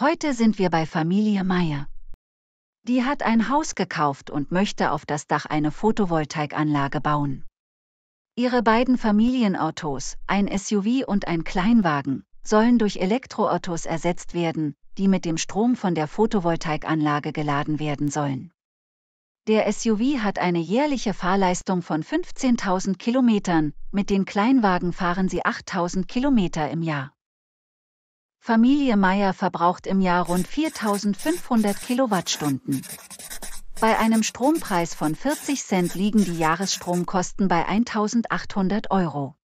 Heute sind wir bei Familie Meier. Die hat ein Haus gekauft und möchte auf das Dach eine Photovoltaikanlage bauen. Ihre beiden Familienautos, ein SUV und ein Kleinwagen, sollen durch Elektroautos ersetzt werden, die mit dem Strom von der Photovoltaikanlage geladen werden sollen. Der SUV hat eine jährliche Fahrleistung von 15.000 Kilometern, mit den Kleinwagen fahren sie 8.000 Kilometer im Jahr. Familie Meier verbraucht im Jahr rund 4500 Kilowattstunden. Bei einem Strompreis von 40 Cent liegen die Jahresstromkosten bei 1800 Euro.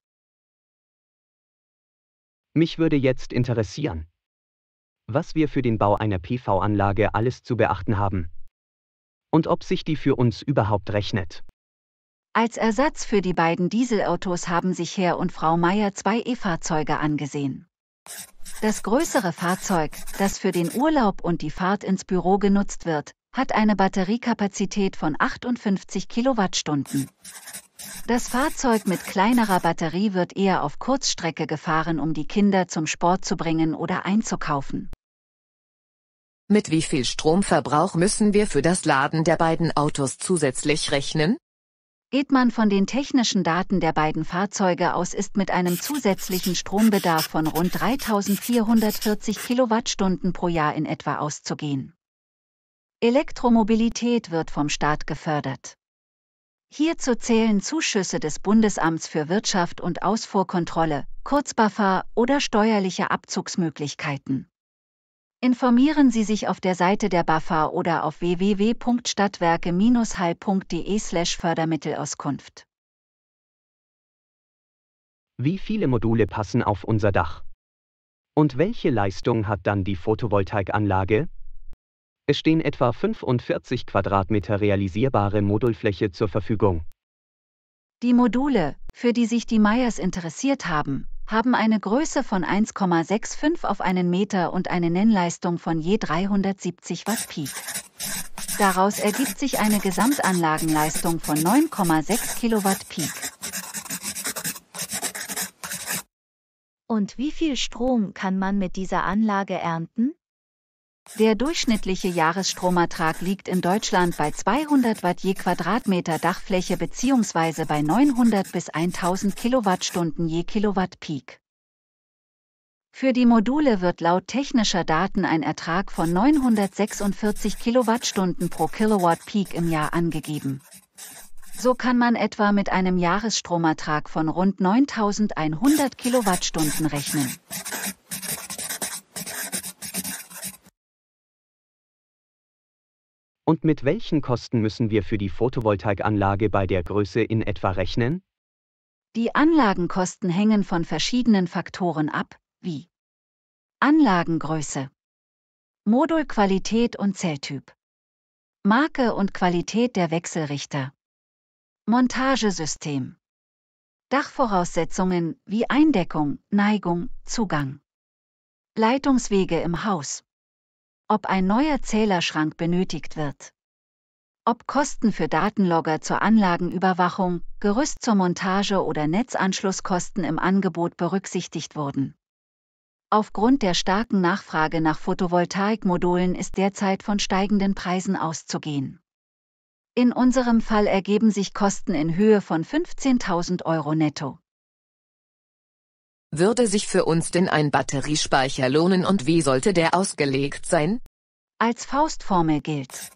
Mich würde jetzt interessieren, was wir für den Bau einer PV-Anlage alles zu beachten haben und ob sich die für uns überhaupt rechnet. Als Ersatz für die beiden Dieselautos haben sich Herr und Frau Meier zwei E-Fahrzeuge angesehen. Das größere Fahrzeug, das für den Urlaub und die Fahrt ins Büro genutzt wird, hat eine Batteriekapazität von 58 Kilowattstunden. Das Fahrzeug mit kleinerer Batterie wird eher auf Kurzstrecke gefahren, um die Kinder zum Sport zu bringen oder einzukaufen. Mit wie viel Stromverbrauch müssen wir für das Laden der beiden Autos zusätzlich rechnen? Geht man von den technischen Daten der beiden Fahrzeuge aus, ist mit einem zusätzlichen Strombedarf von rund 3440 Kilowattstunden pro Jahr in etwa auszugehen. Elektromobilität wird vom Staat gefördert. Hierzu zählen Zuschüsse des Bundesamts für Wirtschaft und Ausfuhrkontrolle, kurz oder steuerliche Abzugsmöglichkeiten. Informieren Sie sich auf der Seite der BAFA oder auf www.stadtwerke-hall.de/fördermittelauskunft. slash Wie viele Module passen auf unser Dach? Und welche Leistung hat dann die Photovoltaikanlage? Es stehen etwa 45 Quadratmeter realisierbare Modulfläche zur Verfügung. Die Module, für die sich die Meyers interessiert haben, haben eine Größe von 1,65 auf einen Meter und eine Nennleistung von je 370 Watt Peak. Daraus ergibt sich eine Gesamtanlagenleistung von 9,6 Kilowatt Peak. Und wie viel Strom kann man mit dieser Anlage ernten? Der durchschnittliche Jahresstromertrag liegt in Deutschland bei 200 Watt je Quadratmeter Dachfläche bzw. bei 900 bis 1000 Kilowattstunden je Kilowatt Peak. Für die Module wird laut technischer Daten ein Ertrag von 946 Kilowattstunden pro Kilowatt Peak im Jahr angegeben. So kann man etwa mit einem Jahresstromertrag von rund 9100 Kilowattstunden rechnen. Und mit welchen Kosten müssen wir für die Photovoltaikanlage bei der Größe in etwa rechnen? Die Anlagenkosten hängen von verschiedenen Faktoren ab, wie Anlagengröße, Modulqualität und Zelltyp, Marke und Qualität der Wechselrichter, Montagesystem, Dachvoraussetzungen wie Eindeckung, Neigung, Zugang, Leitungswege im Haus ob ein neuer Zählerschrank benötigt wird. Ob Kosten für Datenlogger zur Anlagenüberwachung, Gerüst zur Montage oder Netzanschlusskosten im Angebot berücksichtigt wurden. Aufgrund der starken Nachfrage nach Photovoltaikmodulen ist derzeit von steigenden Preisen auszugehen. In unserem Fall ergeben sich Kosten in Höhe von 15.000 Euro netto. Würde sich für uns denn ein Batteriespeicher lohnen und wie sollte der ausgelegt sein? Als Faustformel gilt.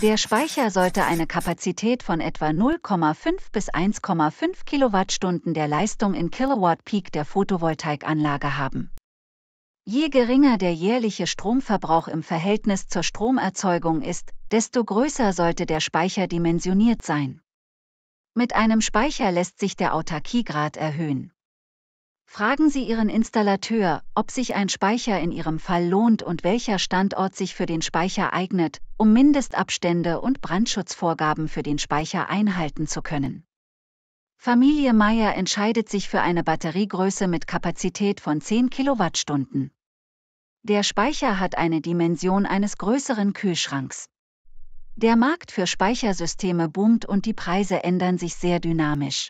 Der Speicher sollte eine Kapazität von etwa 0,5 bis 1,5 Kilowattstunden der Leistung in Kilowatt Peak der Photovoltaikanlage haben. Je geringer der jährliche Stromverbrauch im Verhältnis zur Stromerzeugung ist, desto größer sollte der Speicher dimensioniert sein. Mit einem Speicher lässt sich der Autarkiegrad erhöhen. Fragen Sie Ihren Installateur, ob sich ein Speicher in Ihrem Fall lohnt und welcher Standort sich für den Speicher eignet, um Mindestabstände und Brandschutzvorgaben für den Speicher einhalten zu können. Familie Meyer entscheidet sich für eine Batteriegröße mit Kapazität von 10 Kilowattstunden. Der Speicher hat eine Dimension eines größeren Kühlschranks. Der Markt für Speichersysteme boomt und die Preise ändern sich sehr dynamisch.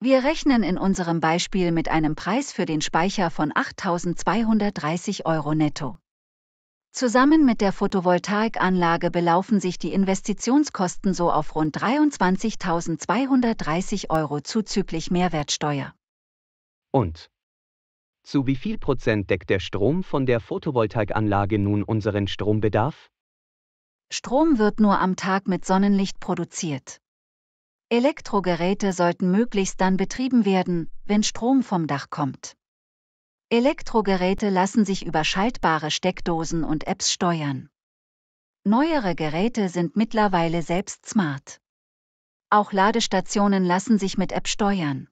Wir rechnen in unserem Beispiel mit einem Preis für den Speicher von 8.230 Euro netto. Zusammen mit der Photovoltaikanlage belaufen sich die Investitionskosten so auf rund 23.230 Euro zuzüglich Mehrwertsteuer. Und zu wie viel Prozent deckt der Strom von der Photovoltaikanlage nun unseren Strombedarf? Strom wird nur am Tag mit Sonnenlicht produziert. Elektrogeräte sollten möglichst dann betrieben werden, wenn Strom vom Dach kommt. Elektrogeräte lassen sich über schaltbare Steckdosen und Apps steuern. Neuere Geräte sind mittlerweile selbst smart. Auch Ladestationen lassen sich mit App steuern.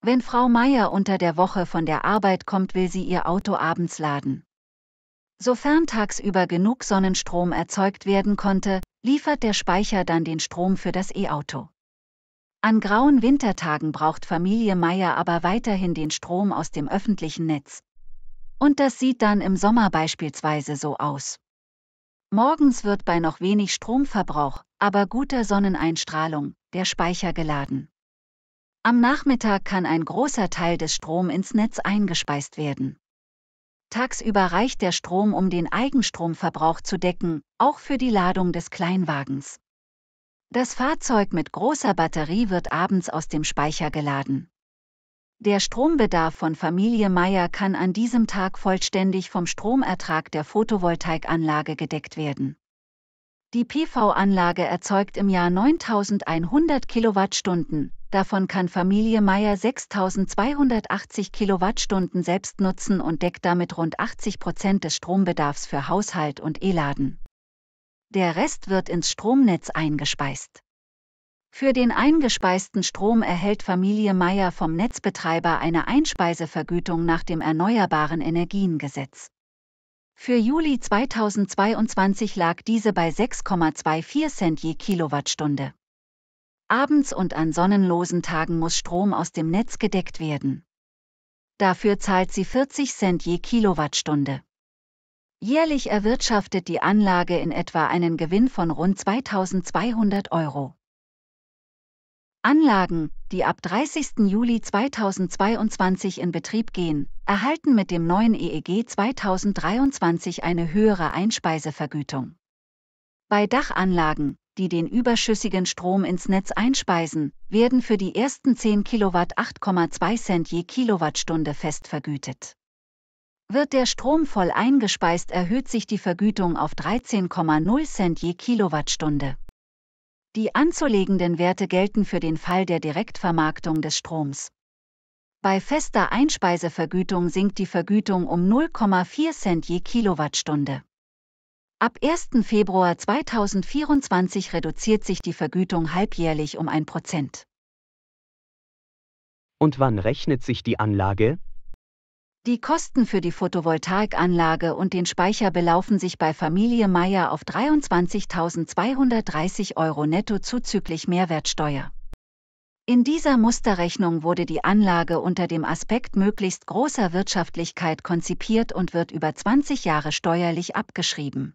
Wenn Frau Meier unter der Woche von der Arbeit kommt, will sie ihr Auto abends laden. Sofern tagsüber genug Sonnenstrom erzeugt werden konnte, liefert der Speicher dann den Strom für das E-Auto. An grauen Wintertagen braucht Familie Meier aber weiterhin den Strom aus dem öffentlichen Netz. Und das sieht dann im Sommer beispielsweise so aus. Morgens wird bei noch wenig Stromverbrauch, aber guter Sonneneinstrahlung, der Speicher geladen. Am Nachmittag kann ein großer Teil des Strom ins Netz eingespeist werden. Tagsüber reicht der Strom, um den Eigenstromverbrauch zu decken, auch für die Ladung des Kleinwagens. Das Fahrzeug mit großer Batterie wird abends aus dem Speicher geladen. Der Strombedarf von Familie Meier kann an diesem Tag vollständig vom Stromertrag der Photovoltaikanlage gedeckt werden. Die PV-Anlage erzeugt im Jahr 9100 Kilowattstunden, davon kann Familie Meier 6280 Kilowattstunden selbst nutzen und deckt damit rund 80 Prozent des Strombedarfs für Haushalt und E-Laden der Rest wird ins Stromnetz eingespeist. Für den eingespeisten Strom erhält Familie Meier vom Netzbetreiber eine Einspeisevergütung nach dem Erneuerbaren Energiengesetz. Für Juli 2022 lag diese bei 6,24 Cent je Kilowattstunde. Abends und an sonnenlosen Tagen muss Strom aus dem Netz gedeckt werden. Dafür zahlt sie 40 Cent je Kilowattstunde. Jährlich erwirtschaftet die Anlage in etwa einen Gewinn von rund 2200 Euro. Anlagen, die ab 30. Juli 2022 in Betrieb gehen, erhalten mit dem neuen EEG 2023 eine höhere Einspeisevergütung. Bei Dachanlagen, die den überschüssigen Strom ins Netz einspeisen, werden für die ersten 10 Kilowatt 8,2 Cent je Kilowattstunde fest vergütet. Wird der Strom voll eingespeist, erhöht sich die Vergütung auf 13,0 Cent je Kilowattstunde. Die anzulegenden Werte gelten für den Fall der Direktvermarktung des Stroms. Bei fester Einspeisevergütung sinkt die Vergütung um 0,4 Cent je Kilowattstunde. Ab 1. Februar 2024 reduziert sich die Vergütung halbjährlich um 1 Und wann rechnet sich die Anlage? Die Kosten für die Photovoltaikanlage und den Speicher belaufen sich bei Familie Meier auf 23.230 Euro netto zuzüglich Mehrwertsteuer. In dieser Musterrechnung wurde die Anlage unter dem Aspekt möglichst großer Wirtschaftlichkeit konzipiert und wird über 20 Jahre steuerlich abgeschrieben.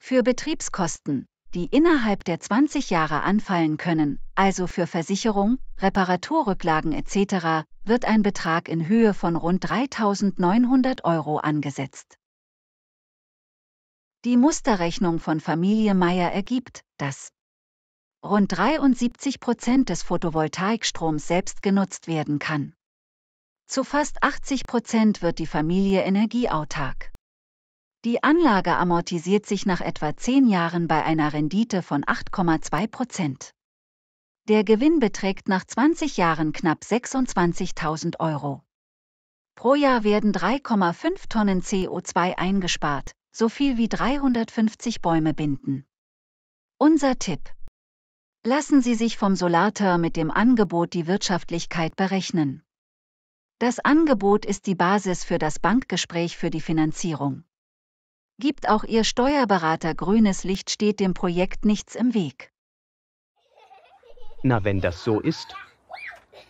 Für Betriebskosten, die innerhalb der 20 Jahre anfallen können, also für Versicherung, Reparaturrücklagen etc., wird ein Betrag in Höhe von rund 3.900 Euro angesetzt. Die Musterrechnung von Familie Meyer ergibt, dass rund 73 Prozent des Photovoltaikstroms selbst genutzt werden kann. Zu fast 80 Prozent wird die Familie energieautark. Die Anlage amortisiert sich nach etwa zehn Jahren bei einer Rendite von 8,2 Prozent. Der Gewinn beträgt nach 20 Jahren knapp 26.000 Euro. Pro Jahr werden 3,5 Tonnen CO2 eingespart, so viel wie 350 Bäume binden. Unser Tipp. Lassen Sie sich vom Solarter mit dem Angebot die Wirtschaftlichkeit berechnen. Das Angebot ist die Basis für das Bankgespräch für die Finanzierung gibt auch Ihr Steuerberater grünes Licht, steht dem Projekt nichts im Weg. Na, wenn das so ist.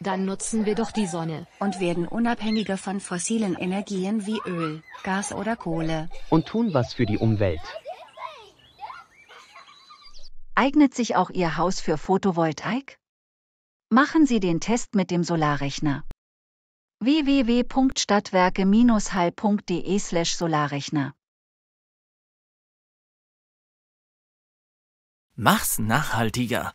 Dann nutzen wir doch die Sonne. Und werden unabhängiger von fossilen Energien wie Öl, Gas oder Kohle. Und tun was für die Umwelt. Eignet sich auch Ihr Haus für Photovoltaik? Machen Sie den Test mit dem Solarrechner. www.stadtwerke-hall.de/solarrechner Mach's nachhaltiger.